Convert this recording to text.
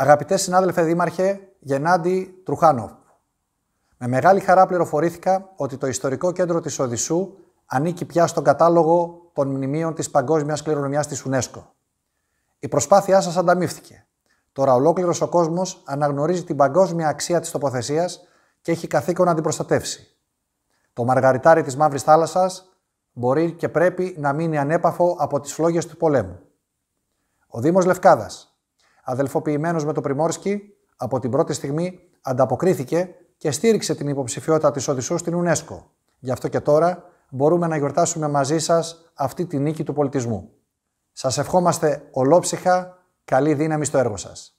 Αγαπητές συνάδελφε Δήμαρχε Γενάντι Τρουχάνοφ, με μεγάλη χαρά πληροφορήθηκα ότι το ιστορικό κέντρο της Οδυσσού ανήκει πια στον κατάλογο των μνημείων της Παγκόσμιας Κληρονομιάς της UNESCO. Η προσπάθειά σας ανταμείφθηκε. Τώρα ολόκληρος ο κόσμος αναγνωρίζει την παγκόσμια αξία της τοποθεσίας και έχει καθήκον να την προστατεύσει. Το μαργαριτάρι της Μαύρης Θάλασσας μπορεί και πρέπει να μείνει ανέπαφο από τις φλόγες του πολέμου. Ο Δήμος Λευκάδας αδελφοποιημένος με το Πριμόρσκι, από την πρώτη στιγμή ανταποκρίθηκε και στήριξε την υποψηφιότητα της Οδυσσού στην UNESCO. Γι' αυτό και τώρα μπορούμε να γιορτάσουμε μαζί σας αυτή τη νίκη του πολιτισμού. Σας ευχόμαστε ολόψυχα καλή δύναμη στο έργο σας.